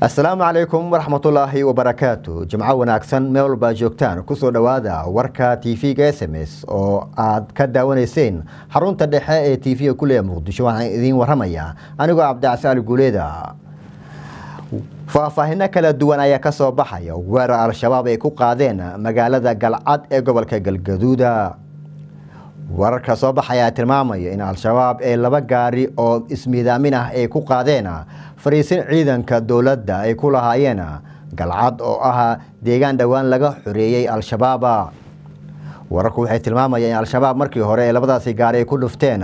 assalaamu calaykum waraxmatullaahi wabarakaatu jimco wanaagsan meel walbaa joogtaan kusoo dhowaada warka t v ga s m s oo aad ka daawanayseen xarunta dhexe ee t v ga kuleha muqdisho waxaan idiin waramayaa anigoo cabdicasaal guuleeda faahfaahino kala duwan ayaa ka soo baxaya weerar al-shabaab ay ku qaadeen magaalada galcad ee gobolka galgaduuda wararka soo baxayaa tilmaamaya in al-shabaab ee laba gaari oo ismiidaamin ah ay ku qaadeen fariisin ciidanka dowladda ay ku lahaayeen galcad oo ah deegaan dhowaan laga xoreeyey al-shabaab wararku waxay tilmaamayaan in al-shabaab markii hore ee labadaasi gaari ay ku dhufteen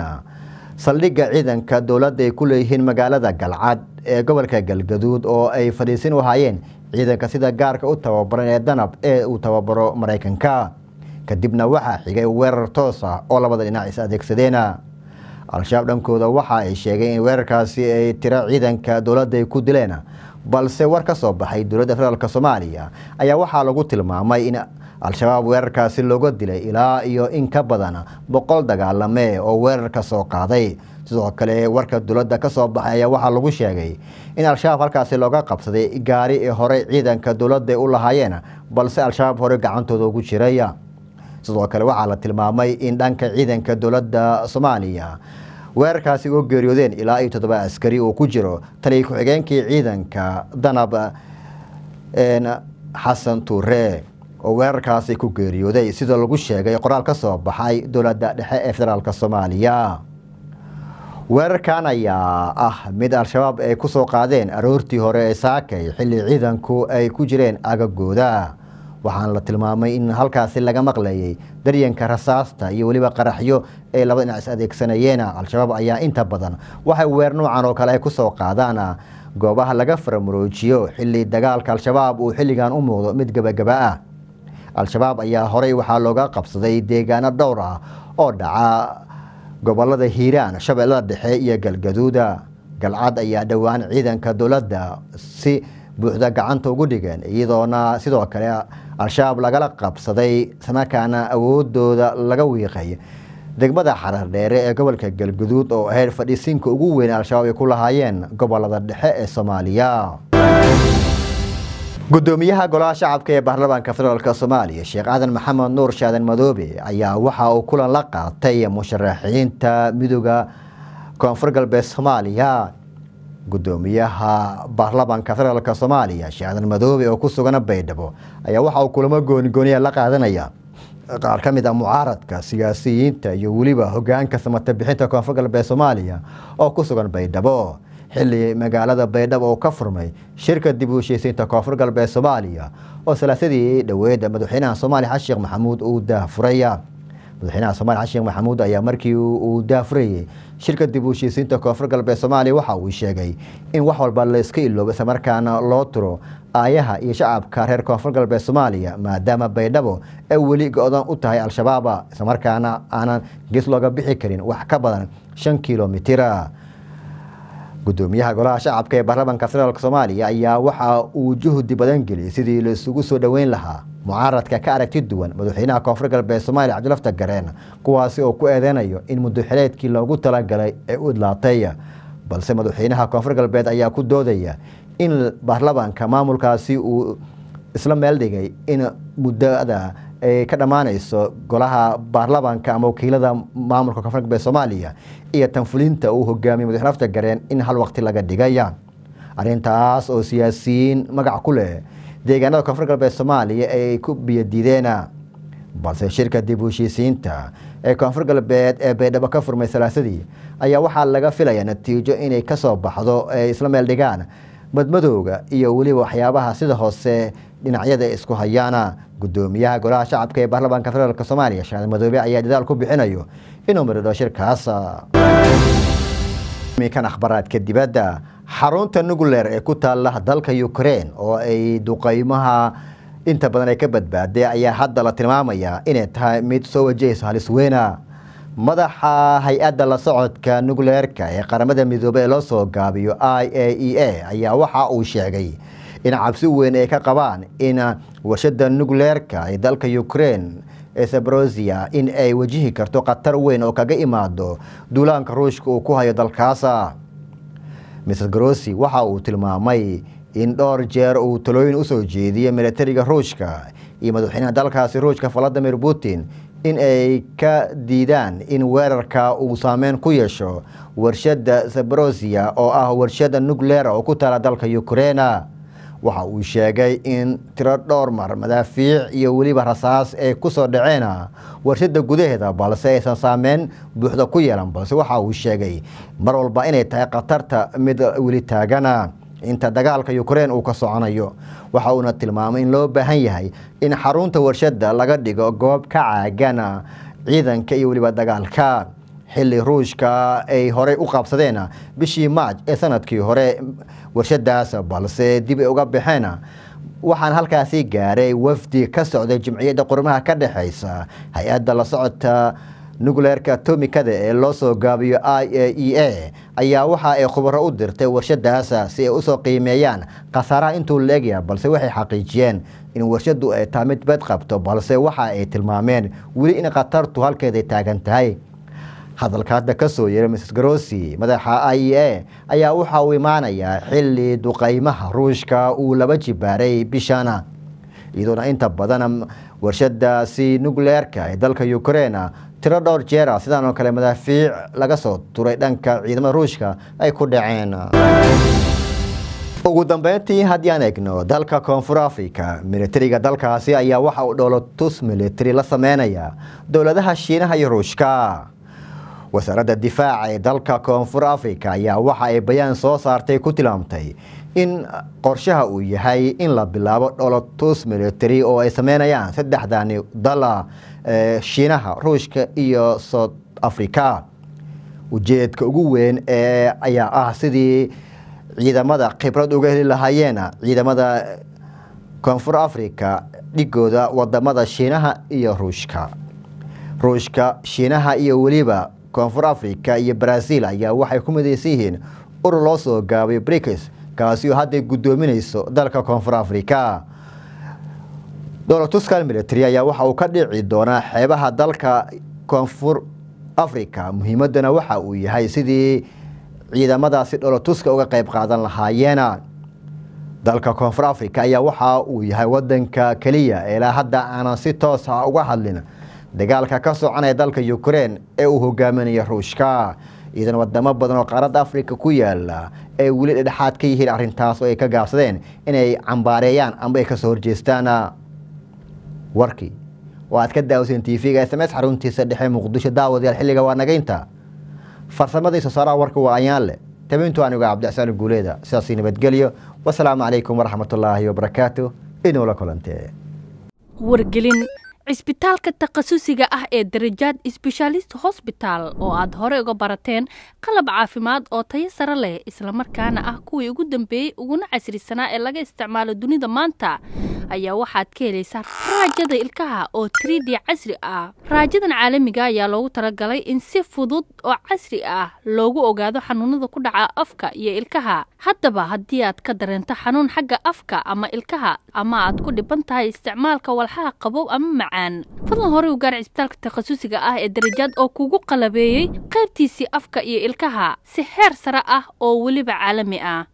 saldhigga ciidanka dowladda ay ku leeyihiin magaalada galcad ee gobolka galgaduud oo ay fadhiisin u haayeen ciidanka sida gaarka u tababaran ee danab ee uu tababaro maraykanka kadibna waxaa xigay weerar toos ah oo labada dhinac is adeegsadeena al-shabaab dhankooda waxa ay sheegeen in weerarkaasi ay tiro ciidanka dowladda ay ku dileen balse war ka soo baxay dowladda federaalk soomaaliya ayaa waxaa lagu tilmaamay in al-shabaab weerarkaasi looga dilay ilaa iyo in ka badan boqol dagaalame oo weerarka soo qaaday sidoo kale warka dowladda ka soo baxay ayaa waxaa lagu sheegay in al-shabaab halkaasi looga qabsaday gaari ee horey ciidanka dowladda u lahaayeen balse al-shabaab horey gacantooda ugu jiraya sidoo kale waxaa la tilmaamay in dhanka ciidanka dowladda soomaaliya weerarkaasi oo geeriyoodeen ilaa iyo toddoba askari uu ku jiro taniyo ku-xigeenkii ciidanka danab xasan tuure oo weerarkaasi ku geeriyooday sida lagu sheegay qoraal ka soo baxay dowladda dhexe ee federaalk soomaaliya weerarkan ayaa ah mid al-shabaab ay ku soo qaadeen aroortii hore ee saakay xilli ciidanku ay ku jireen agagooda waxaana la tilmaamay in halkaasi laga maqlayey daryanka rasaasta iyo weliba qaraxyo ee laba dhinac is adeegsanayeen al-shabaab ayaa inta badan waxay weer noocan oo kale ay kusoo qaadaana ah, goobaha laga faramuroojiyo xilli dagaalka al-shabaab uu xilligan u muuqdo mid gebagaba ah al-shabaab ayaa horey waxaa looga qabsaday deegaano dhowr ah oo dhaca gobolada hiiraan shabeellada dhexe iyo galgaduuda galcad ayaa dhowaan ciidanka dowladda si buuxda gacanta ugu dhigeen iyadoona sidoo kale al-shabaab lagala qabsaday islamarkaana awoodooda laga wiiqay degmada xarardheere ee gobolka galgaduud oo aheyd fadhiisiinka ugu weyn al-shabaab ay ku lahaayeen gobolada dhexe ee soomaaliya gudoomiyaha golaha shacabka ee baarlamaanka federaalk soomaaliya sheekh aadan maxamed nuur shaadan madoobe ayaa waxa uu kulan la qaatay musharaxiinta midooda koonfur galbeed soomaaliya gudoomiyaha baarlamaanka federaalk soomaaliya sheekh adan madoobe oo ku sugan baydhabo ayaa waxa uu kulamo goonigooniya la qaadanaya qaar ka mid a ah mucaaradka siyaasiyiinta iyo weliba hogaanka samata bixinta koonfur galbeed soomaaliya oo ku sugan baydhabo xilli magaalada baydhabo uu ka furmay shirka dib u heshiisiinta koonfur galbeed soomaaliya oo salaasadii dhoweed madaxweynaha soomaaliya xasheekh maxamuud uu daahfuraya madaxweynaha soomaliya xashin maxamuud ayaa markii uu daafurayay shirka dib ushiisiinta koonfur galbeed soomaaliya waxa uu sheegay in wax walba layska iloobo islamarkaana loo turo aayaha iyo shacabka reer koonfur galbeed soomaaliya maadaama baydhabo ay weli go-dan u tahay al-shabaaba islamarkaana aanan gees looga bixi karin wax ka badan shan kilomitira gudoomiyaha golaha shacabka ee baarlamanka federaalk soomaaliya ayaa waxa uu juhdi badan geliyey sidii laisugu soo dhoweyn lahaa mucaaradka ka aragti duwan madaxweynaha koonfur galbeed soomaaliya cabdilafta gareena kuwaasi oo ku eedeynayo in muduxileedkii loogu talagalay ee u idlaateeya balse madaxweynaha koonfur galbeed ayaa ku doodaya in baarlamaanka maamulkaasi uu isla meel dhigay in muddada ay ka dhammaanayso golaha baarlamaanka ama wakiilada maamulka koonfur galbeed soomaaliya iyo tanfulinta uu hogaamiyay madaxweyne afta gareen in hal waqti laga dhigaya arrintaas oo siyaasiyiin magac ku leh deegaanada koonfur galbeed soomaaliya ee ay ku biyadiideena balse shirka dib heshiisiinta ee koonfur galbeed ee baydhabo ka furmay salaasadii ayaa waxaa laga filayaa natiijo inay kasoo baxdo ay isla meel dhigaan madmadowga iyo weliba waxyaabaha sida hoose dhinacyada isku hayaana gudoomiyaha golaha shacabka ee baarlamaanka federaalk soomaaliya shaqada madoobe ayaa dadaal ku bixinayo inuu maridho shirkaas akhbaraadka dibadda xarunta nuguleer ee ku taala dalka ukrein oo ay duqeymaha inta badan ay ka badbaaday ayaa hadda la tilmaamaya inay tahay mid soo wajahayso halis weyna madaxa hay-adda la socodka nuguleerka ee qaramada midoobe ee loo soo gaabiyo i a e a ayaa waxa uu sheegay in cabsi weyn ay ka qabaan in warshada nuguleerka ee dalka ukraine esabrosia in ay wajihi karto khatar weyn oo kaga imaado duulaanka ruushka uu ku hayo dalkaasa mrs grossi waxa uu tilmaamay in dhowr jeer uu talooyin usoo soo jeediyey milatariga ruushka iyo madaxweynaha dalkaasi ruushka valadimir putin in ay ka diidaan in weerarka uu saameyn ku yeesho warshadda sabrosia oo ah warshadda nukleer oo ku taala dalka ukraina waxa uu sheegay in tiro dhowr madaafiic iyo weliba rasaas ay ku soo dhaceena warshadda gudaheeda balse aysan saameyn buuxda ku yeelan balse waxa uu sheegay mar walba inay tahay khatarta mid weli taagana inta dagaalka ukrein uu ka soconayo waxa uuna tilmaamay in loo baahan yahay in xarunta warshadda laga dhigo goob ka caagana ciidanka iyo weliba dagaalka xilli ruushka ay horey u qaabsadeen bishii maaj ee sanadkii hore warshadaas balse dib ay uga baxeen waxaan halkaasi gaaray wafdi ka socday jimciyadda qurmaha ka dhexaysa hay-adda la socota nucleerka tomikada ee loo soo gaabiyo i a e a ayaa waxa ay khubaro u dirtay warshadaas si ay usoo qiimeeyaan khasaaraha intuu la egya balse waxay xaqiijiyeen in warshaddu ay taa mid bad qabto balse waxa ay tilmaameen weli in khatartu halkeeday taagan tahay hadalka hadda kasoo soo yeeray mrs garosi madaxa i a ayaa waxa uu imaanayaa xilli duqeymaha ruushka uu laba jibaaray bishana iyadoona inta badan warshada si nukleerka ee dalka ukreina tiro dhowr jeera ah, sidaan oo kale madaafiic laga soo turay dhanka ciidamada ruushka ay ku dhaceen ugu dambeyntii haddii aan egno dalka koonfur africa militariga dalkaasi ayaa waxa uu dhoolotus militari la sameynaya dowladaha shiinaha iyo ruushka wasaaradda difaaca ee dalka koonfur africa ayaa waxa ay bayaan soo saartay ku tilmaamtay in qorshaha uu yahay in la bilaabo dholotus militari oo ay sameynayaan saddexdani dala eh, shiinaha ruushka iyo south africa ujeedka ugu weyn ee ayaa ah sidii ciidamada khibrad uga heli lahaayeen ciidamada koonfur africa dhigooda wadamada shiinaha iyo ruushka ruushka shiinaha iyo weliba koonfur africa iyo braziil ayaa waxay ku midaysan yihiin urur loo soo gaabay brikis kaasi oo hadday guddoominayso dalka koonfur africa donald tuskan military ayaa waxa uu ka dhici doonaa xeebaha dalka koonfur africa muhiimadana waxa uu yahay sidii ciidamadaasi donald uga qayb qaadan lahaayeena dalka koonfur africa ayaa waxa uu yahay wadanka keliya ilaa hadda aanan si toosa ah uga hadlin dagaalka ka soconaya dalka ukrein ee uu hogaaminaya ruushka iidan wadamo badan oo qaaradda afrika ku yaala ay weli dhedhexaad ka yihiin arrintaas oo ay ka gaabsadeen inay cambaareeyaan amba ay kasoo horjeestaan warkii waaad ka daawaseen t v-ga s xaruntiisa dhexe muqdisho daawadayaal xilliga waanagaynta farsamadii soo saaraha warka waa ayaan leh tabintu anigu cabdixsaan guuleeda sidaasii nabadgelyo wasalaamu calaykum waraxmatullaahi wabarakaatu idinula kulantee wargelin cisbitaalka takhasusiga ah ee darajaad sbeshaalist hosbitaal oo aad horey uga barateen qalab caafimaad oo tayo sare leh islamarkaana ah kuwii ugu dambeeyey uguna casrisanaa ee laga isticmaalo dunida maanta ayaa waxaad ka helaysaa raajada ilkaha oo trid casri ah raajadan caalamiga ayaa loogu talagalay in si fudud oo casri ah loogu ogaado xanuunada ku dhaca afka iyo ilkaha haddaba haddii aad ka dareento xanuun xagga afka ama ilkaha ama aad ku dhiban tahay isticmaalka walxaha qabow ama dhacaan fadlan horey u gaar cisbitaalka takhasusiga ah ee darajaad oo kugu qalabeeyey qaybtiisii afka iyo ilkaha si xeer sare ah oo weliba caalami ah